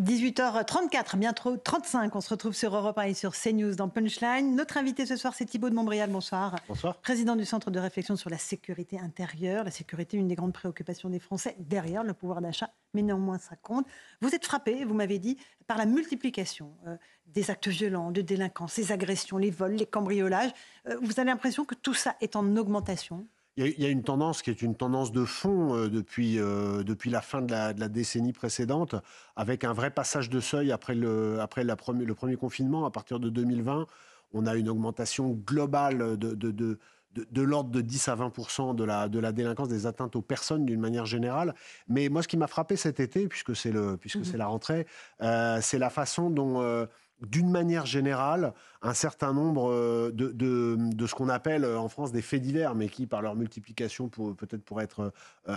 18h34, bientôt 35. On se retrouve sur Europe 1 et sur CNews dans Punchline. Notre invité ce soir, c'est Thibault de Montbrial. Bonsoir. Bonsoir. Président du Centre de réflexion sur la sécurité intérieure. La sécurité, une des grandes préoccupations des Français, derrière le pouvoir d'achat, mais néanmoins ça compte. Vous êtes frappé, vous m'avez dit, par la multiplication euh, des actes violents, de délinquants, les agressions, les vols, les cambriolages. Euh, vous avez l'impression que tout ça est en augmentation il y, a une tendance qui est une tendance de fond euh, depuis, euh, depuis la fin de la, décennie précédente, avec un vrai passage de seuil après, le, après la le premier confinement. À partir de 2020, on a une augmentation globale de, de, de de, l'ordre de 10 à 20 de la, de la délinquance, des atteintes aux personnes d'une manière générale. Mais moi, ce qui m'a frappé cet été, puisque c'est, le, puisque mmh c'est la rentrée, euh, c'est la façon dont d'une manière générale, un certain nombre euh, de, ce qu'on appelle euh, en France des faits divers, mais qui, par leur multiplication, peut-être pourraient être euh,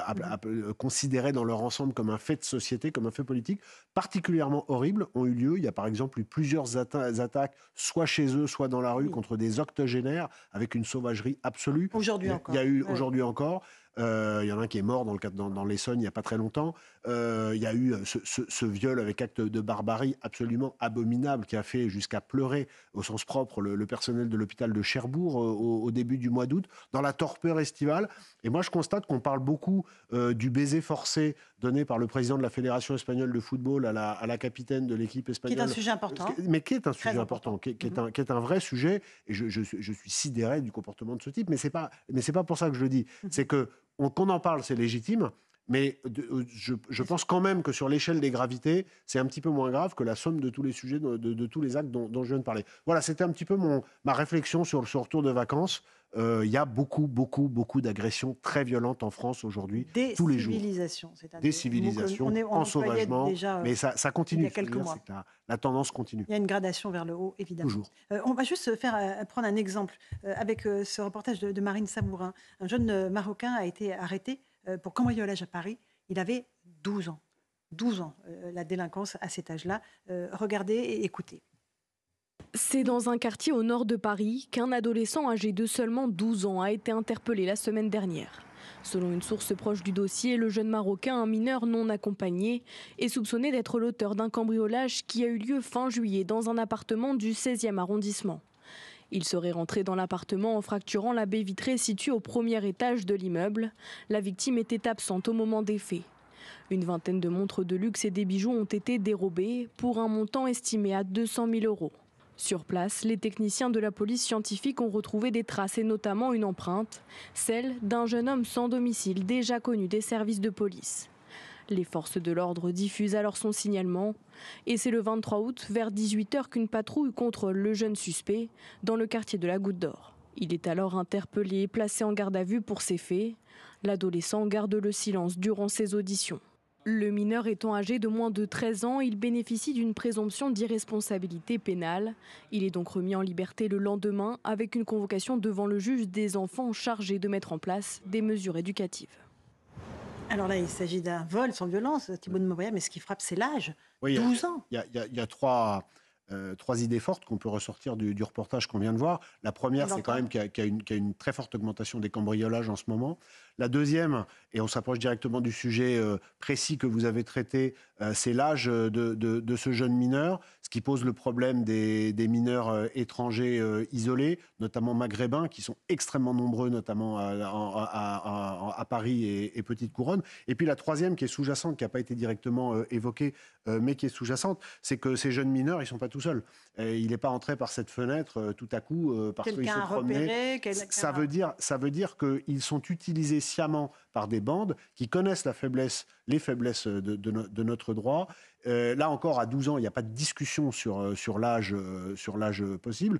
mmh. considérés dans leur ensemble comme un fait de société, comme un fait politique, particulièrement horribles, ont eu lieu. Il y a par exemple eu plusieurs attaques, soit chez eux, soit dans la rue, contre des octogénaires, avec une sauvagerie absolue. Aujourd'hui encore. Il y a eu aujourd'hui encore. Il euh, y en a un qui est mort dans, dans, l'Essonne il n'y a pas très longtemps. Il euh, y a eu euh, ce, viol avec acte de barbarie absolument abominable qui a fait jusqu'à pleurer au sens propre le, personnel de l'hôpital de Cherbourg au, au, début du mois d'août, dans la torpeur estivale. Et moi, je constate qu'on parle beaucoup du baiser forcé donné par le président de la Fédération espagnole de football à la, capitaine de l'équipe espagnole. Qui est un sujet important. Mais qui est un sujet important, qui, est, mhm. un, un, vrai sujet, et je, suis sidéré du comportement de ce type, mais ce n'est pas, mais pas pour ça que je le dis. Mhm. C'est que qu'on en parle, c'est légitime, mais euh, je, pense quand même que sur l'échelle des gravités, c'est un petit peu moins grave que la somme de tous les sujets, de, tous les actes dont, dont, je viens de parler. Voilà, c'était un petit peu mon, ma réflexion sur ce retour de vacances il euh, y a beaucoup, beaucoup, beaucoup d'agressions très violentes en France aujourd'hui, tous les jours. Des civilisations, on est, en sauvagement. Euh, mais ça, continue. La, tendance continue. Il y a une gradation vers le haut, évidemment. Euh, on va juste faire prendre un exemple avec ce reportage de, Marine Samourin. Hein. Un jeune Marocain a été arrêté pour cambriolage à Paris. Il avait 12 ans. 12 ans, la délinquance à cet âge-là. regardez et écoutez. C'est dans un quartier au nord de Paris qu'un adolescent âgé de seulement 12 ans a été interpellé la semaine dernière. Selon une source proche du dossier, le jeune Marocain, un mineur non accompagné, est soupçonné d'être l'auteur d'un cambriolage qui a eu lieu fin juillet dans un appartement du 16e arrondissement. Il serait rentré dans l'appartement en fracturant la baie vitrée située au premier étage de l'immeuble. La victime était absente au moment des faits. Une vingtaine de montres de luxe et des bijoux ont été dérobés pour un montant estimé à 200 000 euros. Sur place, les techniciens de la police scientifique ont retrouvé des traces et notamment une empreinte, celle d'un jeune homme sans domicile déjà connu des services de police. Les forces de l'ordre diffusent alors son signalement et c'est le 23 août vers 18h qu'une patrouille contrôle le jeune suspect dans le quartier de la Goutte d'Or. Il est alors interpellé et placé en garde à vue pour ses faits. L'adolescent garde le silence durant ses auditions. Le mineur étant âgé de moins de 13 ans, il bénéficie d'une présomption d'irresponsabilité pénale. Il est donc remis en liberté le lendemain avec une convocation devant le juge des enfants chargé de mettre en place des mesures éducatives. Alors là, il s'agit d'un vol sans violence, Thibaut de Mauvoya, mais ce qui frappe, c'est l'âge. 12 ans. Il y, a, trois, euh, trois idées fortes qu'on peut ressortir du, reportage qu'on vient de voir. La première, c'est quand même qu'il y, a une très forte augmentation des cambriolages en ce moment. La deuxième, et on s'approche directement du sujet euh, précis que vous avez traité, euh, c'est l'âge euh, de, ce jeune mineur, ce qui pose le problème des, mineurs étrangers isolés, notamment maghrébins, qui sont extrêmement nombreux, notamment à, Paris et, Petite Couronne. Et puis la troisième, qui est sous-jacente, qui n'a pas été directement évoquée, mais qui est sous-jacente, c'est que ces jeunes mineurs, ils ne sont pas tout seuls. il n'est pas entré par cette fenêtre tout à coup parce qu'ils se Ça veut dire, ça veut dire qu'ils sont utilisés par des bandes qui connaissent la faiblesse les faiblesses de, notre droit. Euh, là encore, à 12 ans, il n'y a pas de discussion sur, euh, euh, l'âge possible.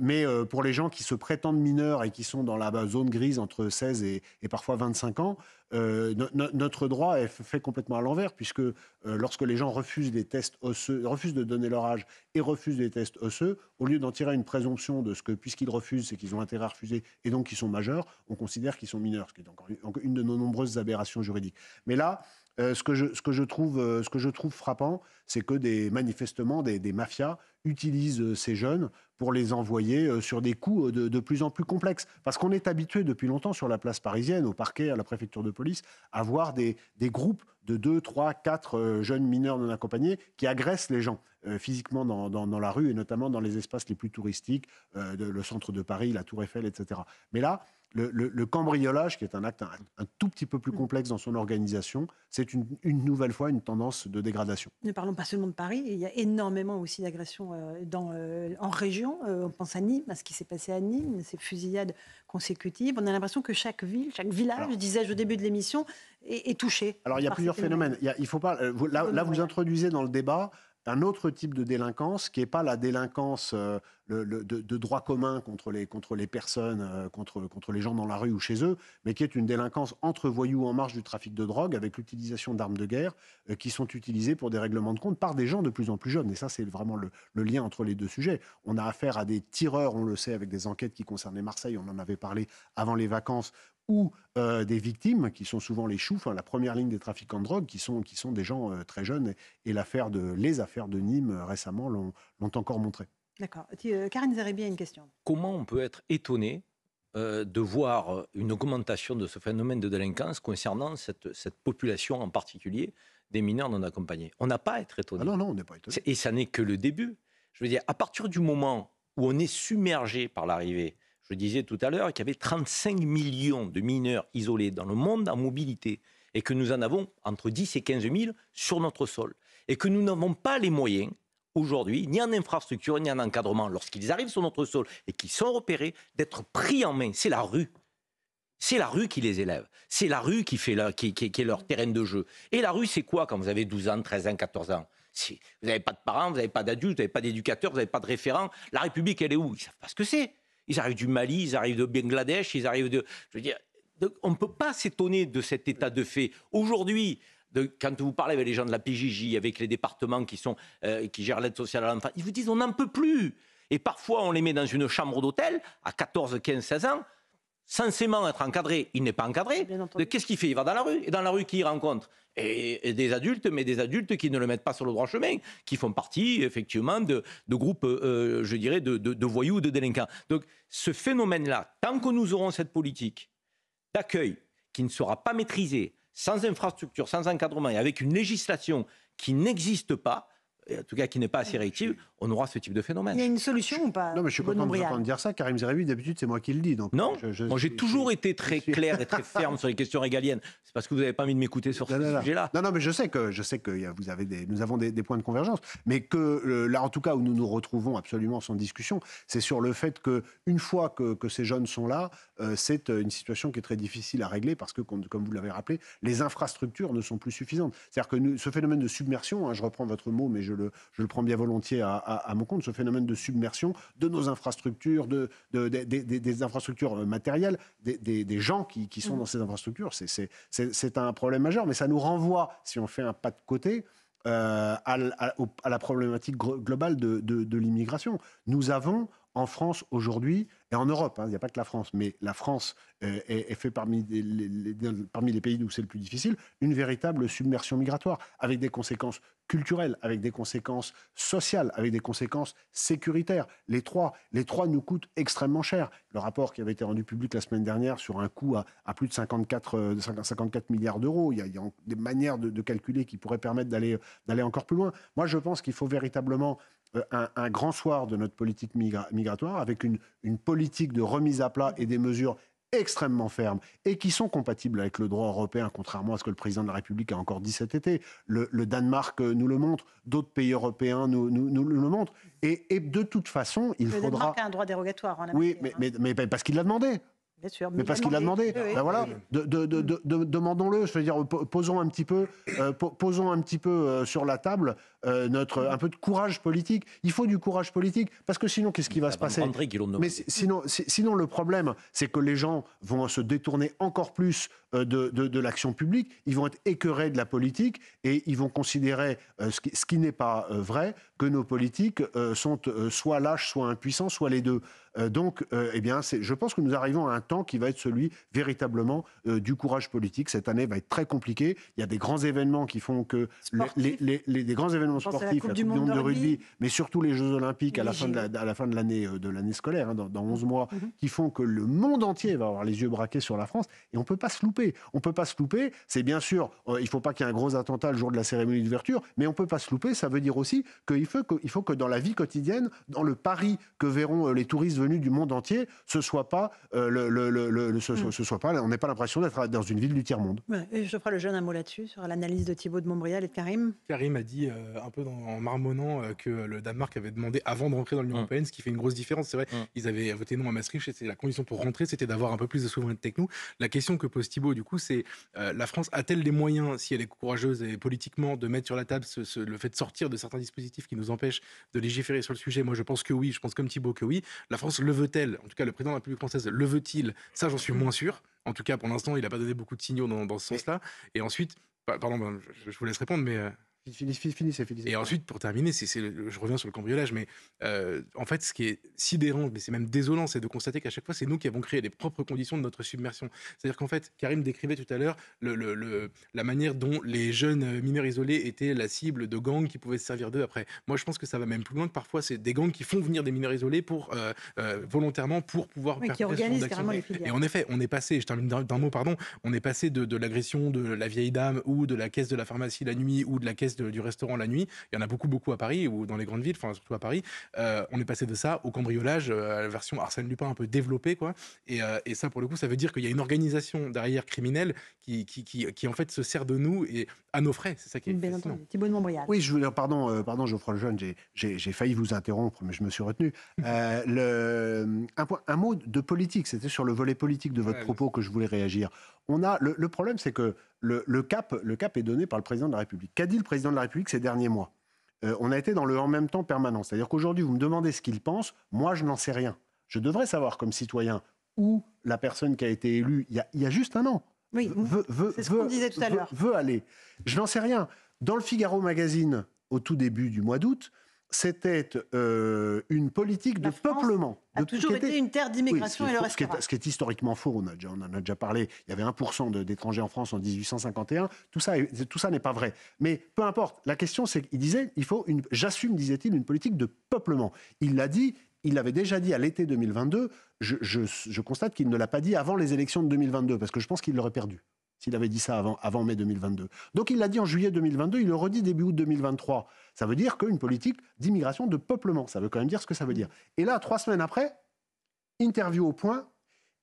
mais pour les gens qui se prétendent mineurs et qui sont dans la zone grise entre 16 et, parfois 25 ans, notre droit est fait complètement à l'envers, puisque lorsque les gens refusent des tests osseux, refusent de donner leur âge et refusent des tests osseux, au lieu d'en tirer une présomption de ce que, puisqu'ils refusent, c'est qu'ils ont intérêt à refuser et donc qu'ils sont majeurs, on considère qu'ils sont mineurs, ce qui est encore une de nos nombreuses aberrations juridiques. Mais là, euh, ce, que je, ce, que je trouve, euh, ce que je trouve frappant, c'est que des, manifestement des, mafias utilisent euh, ces jeunes pour les envoyer sur des coups de, plus en plus complexes. Parce qu'on est habitué depuis longtemps sur la place parisienne, au parquet, à la préfecture de police, à voir des, des groupes de 2, 3, 4 jeunes mineurs non accompagnés qui agressent les gens physiquement dans, la rue et notamment dans les espaces les plus touristiques, le centre de Paris, la Tour Eiffel, etc. Mais là, le, cambriolage, qui est un acte un, tout petit peu plus mm. complexe dans son organisation, c'est une, nouvelle fois une tendance de dégradation. Ne parlons pas seulement de Paris, il y a énormément aussi d'agressions euh, euh, en région. Euh, on pense à Nîmes, à ce qui s'est passé à Nîmes, ces fusillades consécutives. On a l'impression que chaque ville, chaque village, disais-je au début de l'émission, est, est, touché. Alors il y a plusieurs phénomènes. Il, faut pas, là, vous introduisez dans le débat un autre type de délinquance qui n'est pas la délinquance euh, de, droit commun contre les, personnes, euh, contre, les gens dans la rue ou chez eux, mais qui est une délinquance entre voyous en marge du trafic de drogue avec l'utilisation d'armes de guerre euh, qui sont utilisées pour des règlements de compte par des gens de plus en plus jeunes. Et ça, c'est vraiment le, le, lien entre les deux sujets. On a affaire à des tireurs, on le sait, avec des enquêtes qui concernaient Marseille, on en avait parlé avant les vacances, ou euh, des victimes, qui sont souvent les choux, la première ligne des trafiquants de drogue, qui sont, qui sont des gens euh, très jeunes. Et, l'affaire de, les affaires de Nîmes euh, récemment l'ont encore montré. D'accord. Karine Zerébia a une question. Comment on peut être étonné de voir une augmentation de ce phénomène de délinquance concernant cette, cette population en particulier des mineurs non accompagnés On n'a pas à être étonné. Ah non, non, on n'est pas étonné. Et ça n'est que le début. Je veux dire, à partir du moment où on est submergé par l'arrivée je disais tout à l'heure qu'il y avait 35 millions de mineurs isolés dans le monde en mobilité et que nous en avons entre 10 et 15 000 sur notre sol et que nous n'avons pas les moyens aujourd'hui, ni en infrastructure, ni en encadrement, lorsqu'ils arrivent sur notre sol et qu'ils sont repérés, d'être pris en main. C'est la rue. C'est la rue qui les élève. C'est la rue qui, fait leur, qui, est leur terrain de jeu. Et la rue, c'est quoi quand vous avez 12 ans, 13 ans, 14 ans Vous n'avez pas de parents, vous n'avez pas d'adultes, vous n'avez pas d'éducateurs, vous n'avez pas de référents. La République, elle est où Ils ne savent pas ce que c'est. Ils arrivent du Mali, ils arrivent de Bangladesh, ils arrivent de. Je veux dire, on ne peut pas s'étonner de cet état de fait. Aujourd'hui, quand vous parlez avec les gens de la PJJ, avec les départements qui, sont, euh, qui gèrent l'aide sociale à l'enfant, ils vous disent on n'en peut plus. Et parfois, on les met dans une chambre d'hôtel à 14, 15, 16 ans censément être encadré, il n'est pas encadré. Qu'est-ce qu'il fait Il va dans la rue. Et dans la rue, qui rencontre et, des adultes, mais des adultes qui ne le mettent pas sur le droit chemin, qui font partie effectivement de, groupes, euh, je dirais, de, de voyous ou de délinquants. Donc ce phénomène-là, tant que nous aurons cette politique d'accueil qui ne sera pas maîtrisée, sans infrastructure, sans encadrement et avec une législation qui n'existe pas, en tout cas qui n'est pas assez réactive, on aura ce type de phénomène. Il y a une solution ou pas Non, mais je suis content de dire ça. Karim Zeribi, d'habitude, c'est moi qui le dis. Donc non, j'ai toujours été très clair et très ferme sur les questions régaliennes. C'est parce que vous n'avez pas envie de m'écouter sur ce sujet-là. Non, non, mais je sais que, je sais que vous avez des, nous avons des, points de convergence. Mais que là, en tout cas, où nous nous retrouvons absolument sans discussion, c'est sur le fait qu'une fois que, ces jeunes sont là, euh, c'est euh, une situation qui est très difficile à régler parce que, comme, vous l'avez rappelé, les infrastructures ne sont plus suffisantes. C'est-à-dire que ce phénomène de submersion, hein, je reprends votre mot, mais je je le prends bien volontiers à, mon compte, ce phénomène de submersion de nos infrastructures, des infrastructures euh, matérielles, des, gens qui, sont mmh. dans ces infrastructures. C'est un problème majeur, mais ça nous renvoie, si on fait un pas de côté, euh, à, la problématique globale de l'immigration. Nous avons en France aujourd'hui et en Europe, hein, il n'y a pas que la France, mais la France euh, est, fait parmi les, parmi les pays où c'est le plus difficile, une véritable submersion migratoire, avec des conséquences culturelles, avec des conséquences sociales, avec des conséquences sécuritaires. Les trois, les trois nous coûtent extrêmement cher. Le rapport qui avait été rendu public la semaine dernière sur un coût à, plus de 54, 54 euh, milliards d'euros, il y, a, des manières de, de calculer qui pourraient permettre d'aller encore plus loin. Moi, je pense qu'il faut véritablement euh, un, grand soir de notre politique migratoire avec une, politique de remise à plat et des mesures extrêmement fermes et qui sont compatibles avec le droit européen, contrairement à ce que le président de la République a encore dit cet été. Le, Danemark euh, nous le montre, d'autres pays européens nous, le montrent. Et, de toute façon, il faudra... Le Danemark a un droit dérogatoire. En Amérique, oui, hein. mais parce qu'il l'a demandé sûr, mais, parce qu'il a demandé. Ben voilà, de, demandons-le. Je veux dire, posons un petit peu, euh, posons un petit peu euh, sur la table euh, notre un peu de courage politique. Il faut du courage politique parce que sinon, qu'est-ce qui va ah se passer Mais sinon, sinon le problème, c'est que les gens vont se détourner encore plus de, l'action publique. Ils vont être écœurés de la politique et ils vont considérer ce qui, ce qui n'est pas vrai que nos politiques sont soit lâches, soit impuissants, soit les deux. Euh, donc, euh, eh bien, je pense que nous arrivons à un temps qui va être celui véritablement euh, du courage politique. Cette année va être très compliquée. Il y a des grands événements qui font que les, grands événements sportifs, la Coupe Monde de rugby, mais surtout les Jeux Olympiques à la, fin de la l'année scolaire, hein, dans, 11 mhm. mois, mhm. qui font que le monde entier va avoir les yeux braqués sur la France. Et on ne peut pas se louper. On ne peut pas se louper. C'est bien sûr, il ne faut pas qu'il y ait un gros attentat le jour de la cérémonie d'ouverture, mais on ne peut pas se louper. Ça veut dire aussi qu'il faut, que, faut que dans la vie quotidienne, dans le pari que verront les touristes venus du monde entier, ce soit pas euh, le, le, le, ce, mm. soit pas, on n'a pas l'impression d'être dans une ville du tiers monde. Et je ferai le jeune un mot là-dessus sur l'analyse de Thibaut de Montbrial et de Karim. Karim a dit euh, un peu dans, en marmonnant euh, que le Danemark avait demandé avant de rentrer dans l'Union mm. européenne, ce qui fait une grosse différence. C'est vrai, mm. ils avaient voté non à Maastricht, c'était la condition pour rentrer, c'était d'avoir un peu plus de souveraineté que nous. La question que pose Thibaut, du coup, c'est la France a-t-elle les moyens, si elle est courageuse et politiquement, de mettre sur la table ce, le fait de sortir de certains dispositifs qui nous empêchent de légiférer sur le sujet Moi, je pense que oui. Je pense comme Thibaut que oui. La France le veut-elle En tout cas, le président de la République française le veut-il Ça, j'en suis moins sûr. En tout cas, pour l'instant, il n'a pas donné beaucoup de signaux dans ce sens-là. Et ensuite, pardon, ben, je vous laisse répondre, mais euh, et ensuite, pour terminer, c'est je reviens sur le cambriolage, mais euh, en fait, ce qui est sidérant, mais c'est même désolant, c'est de constater qu'à chaque fois, c'est nous qui avons créé les propres conditions de notre submersion. C'est-à-dire qu'en fait, Karim décrivait tout à l'heure le, la manière dont les jeunes mineurs isolés étaient la cible de gangs qui pouvaient se servir d'eux après. Moi, je pense que ça va même plus loin que parfois, c'est des gangs qui font venir des mineurs isolés pour, euh, euh, volontairement pour pouvoir qui organisent carrément les filières. Et en effet, on est passé, je termine d'un mot, pardon, on est passé de, de l'agression de la vieille dame ou de la caisse de la pharmacie la nuit ou de la caisse du restaurant la nuit. Il y en a beaucoup, beaucoup à Paris ou dans les grandes villes, enfin surtout à Paris. Euh, on est passé de ça au cambriolage, euh, à la version Arsène Lupin un peu développée, quoi. Euh, et, ça, pour le coup, ça veut dire qu'il y a une organisation derrière criminelle qui, qui, qui, en fait se sert de nous et à nos frais. C'est ça qui est Bien entendu. de Montbrial. Oui, je voulais, pardon, pardon, Geoffroy Lejeune, j'ai failli vous interrompre, mais je me suis retenu. le, un, point, un mot de politique, c'était sur le volet politique de votre propos que je voulais réagir. On a le problème, c'est que le, cap, le cap est donné par le président de la République. Qu'a dit le président de la République ces derniers mois euh, On a été dans le en même temps permanent. C'est-à-dire qu'aujourd'hui, vous me demandez ce qu'il pense, moi, je n'en sais rien. Je devrais savoir comme citoyen où la personne qui a été élue il y a, juste un an tout à veut, aller. Je n'en sais rien. Dans le Figaro Magazine, au tout début du mois d'août, c'était euh, une politique de peuplement. De a toujours été une terre d'immigration et le reste. Ce, qui, est, historiquement faux, on, a déjà, en a déjà parlé. Il y avait 1% d'étrangers en France en 1851. Tout ça, tout ça n'est pas vrai. Mais peu importe. La question, c'est qu'il disait, il faut une, j'assume, disait-il, une politique de peuplement. Il l'a dit, il l'avait déjà dit à l'été 2022. Je, je constate qu'il ne l'a pas dit avant les élections de 2022 parce que je pense qu'il l'aurait perdu s'il avait dit ça avant, avant mai 2022. Donc il l'a dit en juillet 2022, il le redit début août 2023. Ça veut dire qu'une politique d'immigration, de peuplement, ça veut quand même dire ce que ça veut dire. Et là, trois semaines après, interview au point,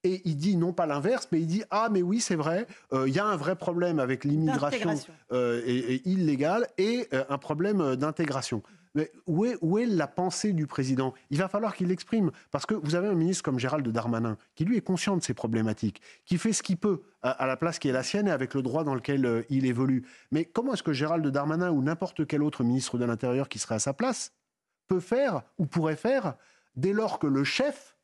et il dit non pas l'inverse, mais il dit ah mais oui c'est vrai, euh, il y a un vrai problème avec l'immigration euh, illégale et euh, un problème d'intégration. Mais où est, la pensée du président Il va falloir qu'il l'exprime, parce que vous avez un ministre comme Gérald Darmanin, qui lui est conscient de ces problématiques, qui fait ce qu'il peut à, la place qui est la sienne et avec le droit dans lequel euh, il évolue. Mais comment est-ce que Gérald Darmanin ou n'importe quel autre ministre de l'Intérieur qui serait à sa place peut faire ou pourrait faire dès lors que le chef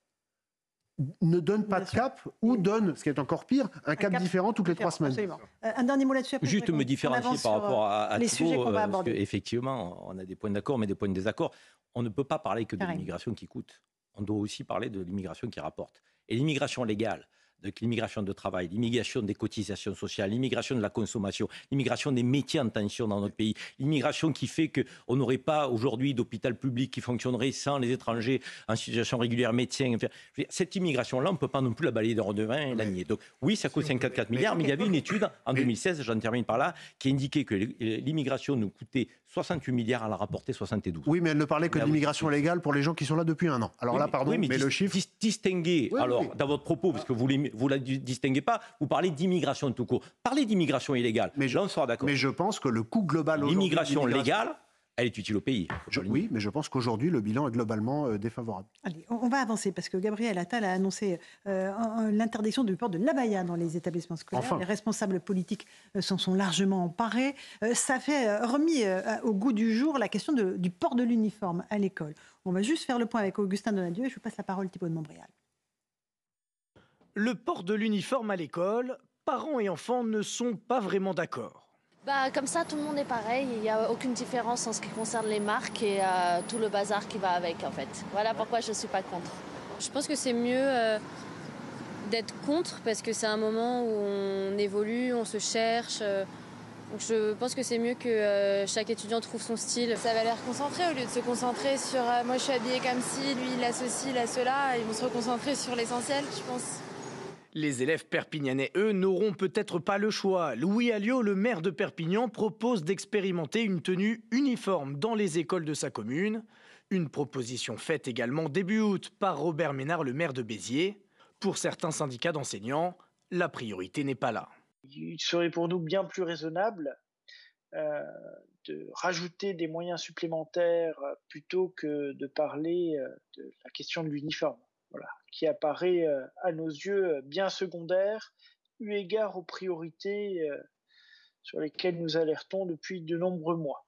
ne donne pas de cap ou donne, ce qui est encore pire, un, cap, différent toutes les trois semaines. Euh, un dernier mot là-dessus. Juste me différencier par rapport à, euh, à les sujets qu'on euh, effectivement, on a des points d'accord, mais des points de désaccord. On ne peut pas parler que de l'immigration qui coûte. On doit aussi parler de l'immigration qui rapporte. Et l'immigration légale, l'immigration de travail, l'immigration des cotisations sociales, l'immigration de la consommation, l'immigration des métiers en tension dans notre pays, l'immigration qui fait qu'on n'aurait pas aujourd'hui d'hôpital public qui fonctionnerait sans les étrangers en situation régulière, médecins. cette immigration-là, on ne peut pas non plus la balayer d'un de vin et la nier. Donc oui, ça coûte 54 milliards, mais il y avait une étude en 2016, j'en termine par là, qui indiquait que l'immigration nous coûtait 68 milliards, elle a rapporté 72. Oui, mais elle ne parlait que d'immigration légale pour les gens qui sont là depuis un an. Alors là, pardon, mais, le chiffre. distinguer, alors, dans votre propos, parce que vous ne la distinguez pas, vous parlez d'immigration tout court. Parlez d'immigration illégale. Mais je, là, on sera d'accord. Mais je pense que le coût global L'immigration légale, elle est utile au pays. oui, mais je pense qu'aujourd'hui, le bilan est globalement euh, défavorable. Allez, on, va avancer parce que Gabriel Attal a annoncé euh, l'interdiction du port de l'Abaïa dans les établissements scolaires. Les responsables politiques euh, s'en sont largement emparés. ça fait remis au goût du jour la question du port de l'uniforme à l'école. On va juste faire le point avec Augustin Donadieu et je vous passe la parole, Thibault de Montréal. Le port de l'uniforme à l'école, parents et enfants ne sont pas vraiment d'accord. Bah, comme ça, tout le monde est pareil. Il n'y a aucune différence en ce qui concerne les marques et euh, tout le bazar qui va avec, en fait. Voilà pourquoi je ne suis pas contre. Je pense que c'est mieux euh, d'être contre parce que c'est un moment où on évolue, on se cherche. Euh. je pense que c'est mieux que chaque étudiant trouve son style. Ça va l'air concentré au lieu de se concentrer sur moi je suis habillée comme ci, lui il a ceci, il a cela. Ils vont se reconcentrer sur l'essentiel, je pense. Les élèves perpignanais, eux, n'auront peut-être pas le choix. Louis Alliot, le maire de Perpignan, propose d'expérimenter une tenue uniforme dans les écoles de sa commune. Une proposition faite également début août par Robert Ménard, le maire de Béziers. Pour certains syndicats d'enseignants, la priorité n'est pas là. Il serait pour nous bien plus raisonnable euh, de rajouter des moyens supplémentaires euh, plutôt que de parler euh, de la question de l'uniforme qui apparaît euh, à nos yeux euh, bien secondaire, eu égard aux priorités euh, sur lesquelles nous alertons depuis de nombreux mois.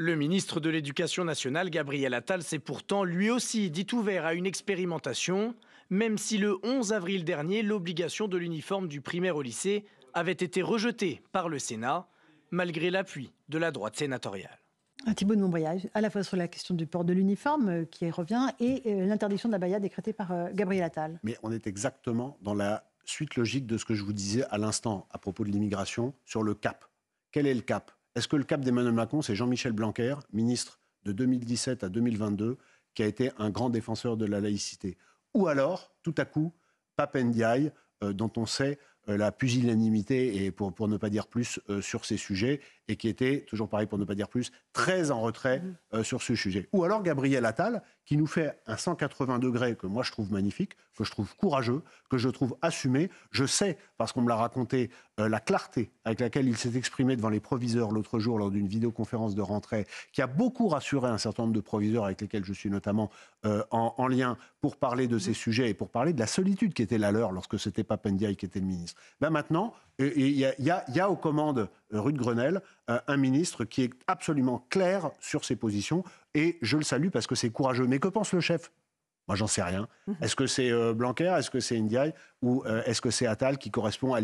Le ministre de l'Éducation nationale, Gabriel Attal, s'est pourtant lui aussi dit ouvert à une expérimentation, même si le 11 avril dernier, l'obligation de l'uniforme du primaire au lycée avait été rejetée par le Sénat, malgré l'appui de la droite sénatoriale. Thibault de Montbrial, à la fois sur la question du port de l'uniforme euh, qui revient et euh, l'interdiction de la baïa décrétée par euh, Gabriel Attal. Mais on est exactement dans la suite logique de ce que je vous disais à l'instant à propos de l'immigration sur le cap. Quel est le cap Est-ce que le cap d'Emmanuel Macron, c'est Jean-Michel Blanquer, ministre de 2017 à 2022, qui a été un grand défenseur de la laïcité Ou alors, tout à coup, Pape Ndiaye, dont on sait la pusillanimité, et pour, pour ne pas dire plus, sur ces sujets, et qui était, toujours pareil pour ne pas dire plus, très en retrait mhm. euh, sur ce sujet. Ou alors Gabriel Attal, qui nous fait un 180 degrés que moi je trouve magnifique, que je trouve courageux, que je trouve assumé. Je sais, parce qu'on me l'a raconté, euh, la clarté avec laquelle il s'est exprimé devant les proviseurs l'autre jour lors d'une vidéoconférence de rentrée, qui a beaucoup rassuré un certain nombre de proviseurs avec lesquels je suis notamment euh, en, lien pour parler de mhm. ces sujets et pour parler de la solitude qui était la leur lorsque c'était Papendiaï qui était le ministre. Ben, maintenant, il y, a, aux commandes euh, rue de Grenelle euh, un ministre qui est absolument clair sur ses positions. Et je le salue parce que c'est courageux. Mais que pense le chef moi, j'en sais rien. Mhm. Est-ce que c'est euh, Blanquer Est-ce que c'est Ndiaye Ou est-ce que c'est Attal qui correspond à,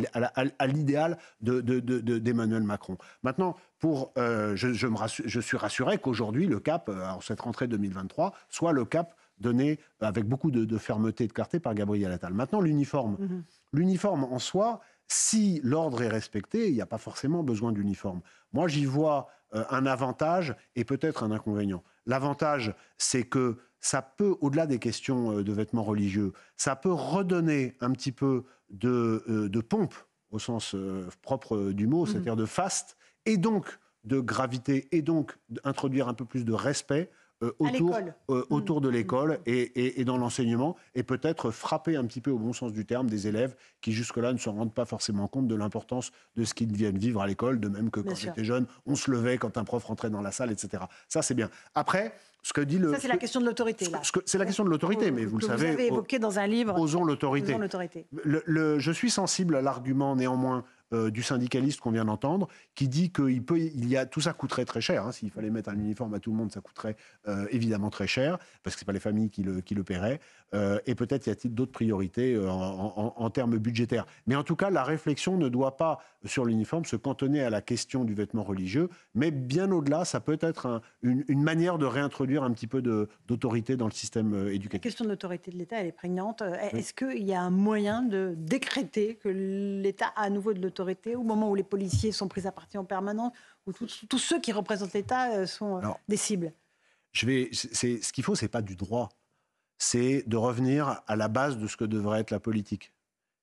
l'idéal d'Emmanuel de, de, Macron Maintenant, pour, je, me je, suis rassuré qu'aujourd'hui, le cap, en cette rentrée 2023, soit le cap donné avec beaucoup de, fermeté et de clarté par Gabriel Attal. Maintenant, l'uniforme. Mhm. L'uniforme en soi, si l'ordre est respecté, il n'y a pas forcément besoin d'uniforme. Moi, j'y vois euh, un avantage et peut-être un inconvénient. L'avantage, c'est que ça peut, au-delà des questions euh, de vêtements religieux, ça peut redonner un petit peu de, euh, pompe, au sens propre du mot, mmh c'est-à-dire de faste, et donc de gravité, et donc introduire un peu plus de respect euh, autour, euh, mmh. autour de mmh. l'école et, et, dans l'enseignement, et peut-être frapper un petit peu au bon sens du terme des élèves qui jusque-là ne se rendent pas forcément compte de l'importance de ce qu'ils viennent vivre à l'école, de même que quand j'étais jeune, on se levait quand un prof rentrait dans la salle, etc. Ça, c'est bien. Après, ce que dit le... Ça, c'est la question de l'autorité, là. C'est la question de l'autorité, mais vous le savez... Vous évoqué dans un livre... Osons l'autorité. je suis sensible à l'argument, néanmoins, euh, du syndicaliste qu'on vient d'entendre, qui dit que peut, il y a, tout ça coûterait très cher. Hein. S'il fallait mettre un uniforme à tout le monde, ça coûterait euh, évidemment très cher, parce que ce pas les familles qui le, paieraient. Euh, et peut-être y a-t-il d'autres priorités en termes budgétaires. Mais en tout cas, la réflexion ne doit pas sur l'uniforme se cantonner à la question du vêtement religieux, mais bien au-delà, ça peut être une, manière de réintroduire un petit peu d'autorité dans le système euh, éducatif. La question de l'autorité de l'État, elle est prégnante. Euh, est-ce qu'il y a un moyen de décréter que l'État a à nouveau de l'autorité au moment où les policiers sont pris à partie en permanence, où tous ceux qui représentent l'État euh, sont des cibles je Ce qu'il faut, ce n'est pas du droit, c'est de revenir à la base de ce que devrait être la politique.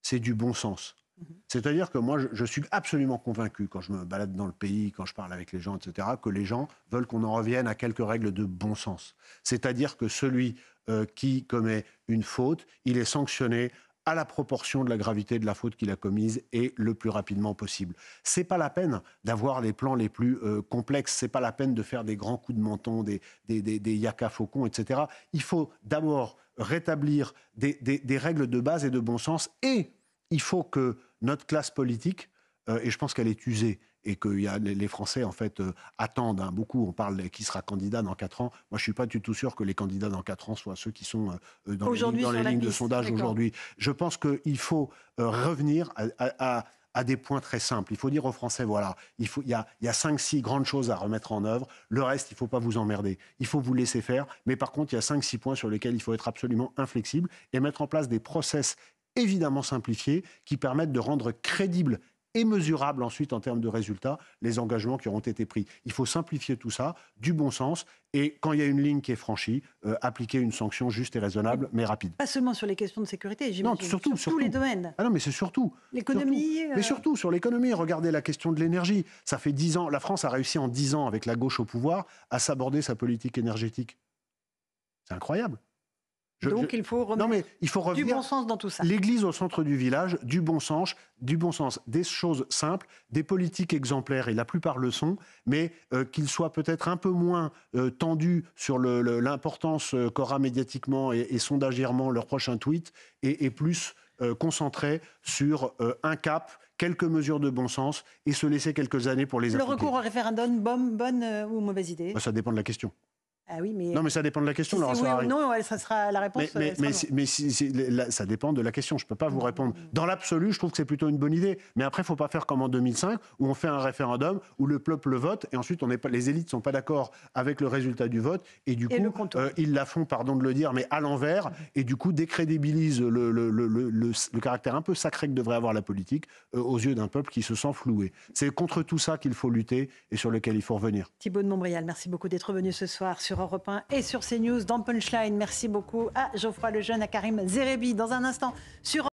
C'est du bon sens. Mhm. C'est-à-dire que moi, je, suis absolument convaincu, quand je me balade dans le pays, quand je parle avec les gens, etc., que les gens veulent qu'on en revienne à quelques règles de bon sens. C'est-à-dire que celui euh, qui commet une faute, il est sanctionné à la proportion de la gravité de la faute qu'il a commise et le plus rapidement possible. n'est pas la peine d'avoir les plans les plus euh, complexes, c'est pas la peine de faire des grands coups de menton, des, des, yaka faucons, etc. Il faut d'abord rétablir des, des règles de base et de bon sens et il faut que notre classe politique, euh, et je pense qu'elle est usée, et que y a, les Français, en fait, euh, attendent. Hein, beaucoup, on parle qui sera candidat dans 4 ans. Moi, je ne suis pas du tout sûr que les candidats dans 4 ans soient ceux qui sont euh, dans, les, lignes de sondage aujourd'hui. Je pense qu'il faut revenir à, des points très simples. Il faut dire aux Français, voilà, il, faut, y a, y 5-6 grandes choses à remettre en œuvre. Le reste, il ne faut pas vous emmerder. Il faut vous laisser faire. Mais par contre, il y a 5-6 points sur lesquels il faut être absolument inflexible et mettre en place des process évidemment simplifiés, qui permettent de rendre crédibles et mesurables ensuite en termes de résultats les engagements qui auront été pris. Il faut simplifier tout ça, du bon sens, et quand il y a une ligne qui est franchie, euh, appliquer une sanction juste et raisonnable, mais rapide. Pas seulement sur les questions de sécurité, j'imagine. Non, surtout, sur tous les domaines. Ah non, mais c'est surtout. L'économie. Euh. Mais surtout sur l'économie. Regardez la question de l'énergie. Ça fait dix ans. La France a réussi en dix ans, avec la gauche au pouvoir, à s'aborder sa politique énergétique. C'est incroyable. Donc il faut remettre non, mais il faut revenir du bon sens dans tout ça. L'église au centre du village, du bon sens, du bon sens, des choses simples, des politiques exemplaires, et la plupart le sont, mais euh, qu'ils soient peut-être un peu moins euh, tendus sur l'importance euh, qu'aura médiatiquement et, et, sondagièrement leur prochain tweet, et, plus concentrés sur un cap quelques mesures de bon sens et se laisser quelques années pour les appliquer. Le recours au référendum, bonne ou mauvaise idée bah, Ça dépend de la question. Ah non, mais ça dépend de la question. non, ça sera la réponse. Mais, euh, si, ça dépend de la question. Je ne peux pas vous mm. répondre. Dans l'absolu, je trouve que c'est plutôt une bonne idée. Mais après, il ne faut pas faire comme en 2005, où on fait un référendum, où le peuple vote, et ensuite on les élites ne sont pas d'accord avec le résultat du vote, et du coup, euh, ils la font, pardon de le dire, mais à l'envers, et du coup décrédibilisent le, caractère un peu sacré que devrait avoir la politique euh, aux yeux d'un peuple qui se sent floué. C'est contre tout ça qu'il faut lutter et sur lequel il faut revenir. Thibault de Montbrial, merci beaucoup d'être venu ce soir sur Europe et sur CNews dans Punchline. Merci beaucoup à Geoffroy Lejeune, à Karim Zerebi. Dans un instant, sur